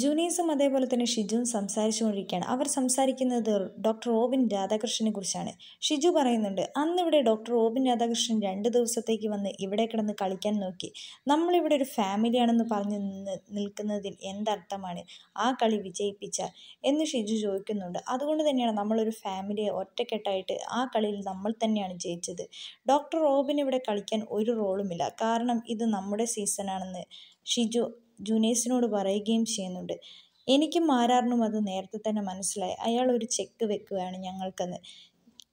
ജൂനീസും അതേപോലെ തന്നെ ഷിജുവും സംസാരിച്ചുകൊണ്ടിരിക്കുകയാണ് അവർ സംസാരിക്കുന്നത് ഡോക്ടർ റോബിൻ രാധാകൃഷ്ണനെ കുറിച്ചാണ് ഷിജു പറയുന്നുണ്ട് അന്ന് ഇവിടെ ഡോക്ടർ റോബിൻ രാധാകൃഷ്ണൻ രണ്ട് ദിവസത്തേക്ക് വന്ന് ഇവിടെ കിടന്ന് കളിക്കാൻ നോക്കി നമ്മളിവിടെ ഒരു ഫാമിലിയാണെന്ന് പറഞ്ഞു നിൽക്കുന്നതിൽ എന്തർത്ഥമാണ് ആ കളി വിജയിപ്പിച്ചാൽ എന്ന് ഷിജു ചോദിക്കുന്നുണ്ട് അതുകൊണ്ട് തന്നെയാണ് നമ്മളൊരു ഫാമിലിയെ ഒറ്റക്കെട്ടായിട്ട് ആ കളിയിൽ നമ്മൾ തന്നെയാണ് ജയിച്ചത് ഡോക്ടർ റോബിൻ ഇവിടെ കളിക്കാൻ ഒരു റോളുമില്ല കാരണം ഇത് നമ്മുടെ സീസണാണെന്ന് ഷിജു ജുനേസിനോട് പറയുകയും ചെയ്യുന്നുണ്ട് എനിക്കും ആരാറിനും അത് നേരത്തെ തന്നെ മനസ്സിലായി അയാൾ ഒരു ചെക്ക് വെക്കുകയാണ് ഞങ്ങൾക്കെന്ന്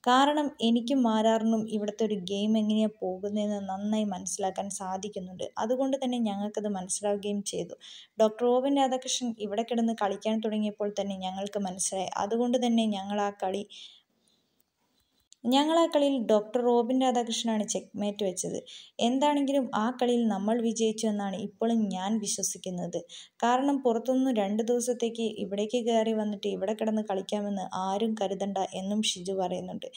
കാരണം എനിക്കും മാരാറിനും ഇവിടുത്തെ ഒരു ഗെയിം എങ്ങനെയാണ് പോകുന്നതെന്ന് നന്നായി മനസ്സിലാക്കാൻ സാധിക്കുന്നുണ്ട് അതുകൊണ്ട് തന്നെ ഞങ്ങൾക്കത് മനസ്സിലാവുകയും ചെയ്തു ഡോക്ടർ ഓവൻ രാധാകൃഷ്ണൻ ഇവിടെ കിടന്ന് കളിക്കാൻ തുടങ്ങിയപ്പോൾ തന്നെ ഞങ്ങൾക്ക് മനസ്സിലായി അതുകൊണ്ട് തന്നെ ഞങ്ങൾ ആ കളി ഞങ്ങൾ ആ കളിയിൽ ഡോക്ടർ റോബിൻ രാധാകൃഷ്ണനാണ് ചെക്ക്മേറ്റ് വെച്ചത് എന്താണെങ്കിലും ആ കളിയിൽ നമ്മൾ വിജയിച്ചു എന്നാണ് ഇപ്പോഴും ഞാൻ വിശ്വസിക്കുന്നത് കാരണം പുറത്തുനിന്ന് രണ്ട് ദിവസത്തേക്ക് ഇവിടേക്ക് കയറി വന്നിട്ട് ഇവിടെ കിടന്ന് കളിക്കാമെന്ന് ആരും കരുതണ്ട എന്നും ഷിജു പറയുന്നുണ്ട്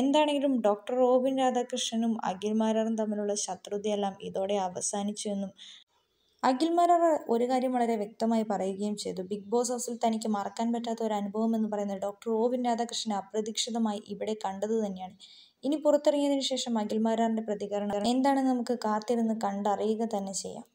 എന്താണെങ്കിലും ഡോക്ടർ റോബിൻ രാധാകൃഷ്ണനും അഖിൽ മാരാറും തമ്മിലുള്ള ശത്രുതയെല്ലാം ഇതോടെ അവസാനിച്ചു എന്നും അഖിൽ മരർ ഒരു കാര്യം വളരെ വ്യക്തമായി പറയുകയും ചെയ്തു ബിഗ് ബോസ് ഹൗസിൽ തനിക്ക് മറക്കാൻ പറ്റാത്ത ഒരു അനുഭവം എന്ന് പറയുന്നത് ഡോക്ടർ ഓവിൻ രാധാകൃഷ്ണൻ അപ്രതീക്ഷിതമായി ഇവിടെ കണ്ടത് തന്നെയാണ് ഇനി പുറത്തിറങ്ങിയതിനു ശേഷം അഖിൽ മരാറിന്റെ പ്രതികരണം എന്താണെന്ന് നമുക്ക് കാത്തിരുന്ന് കണ്ടറിയുക തന്നെ ചെയ്യാം